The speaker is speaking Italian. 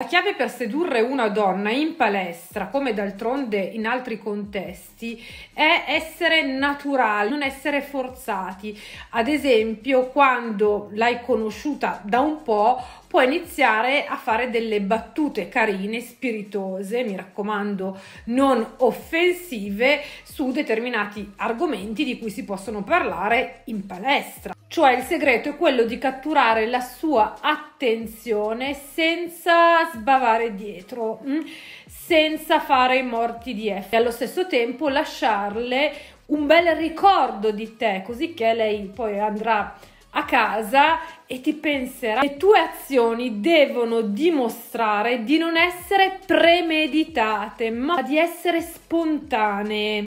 La chiave per sedurre una donna in palestra, come d'altronde in altri contesti, è essere naturali, non essere forzati. Ad esempio, quando l'hai conosciuta da un po', puoi iniziare a fare delle battute carine, spiritose, mi raccomando, non offensive su determinati argomenti di cui si possono parlare in palestra. Cioè il segreto è quello di catturare la sua attenzione attenzione senza sbavare dietro, mm? senza fare i morti di F e allo stesso tempo lasciarle un bel ricordo di te, così che lei poi andrà a casa e ti penserà le tue azioni devono dimostrare di non essere premeditate ma di essere spontanee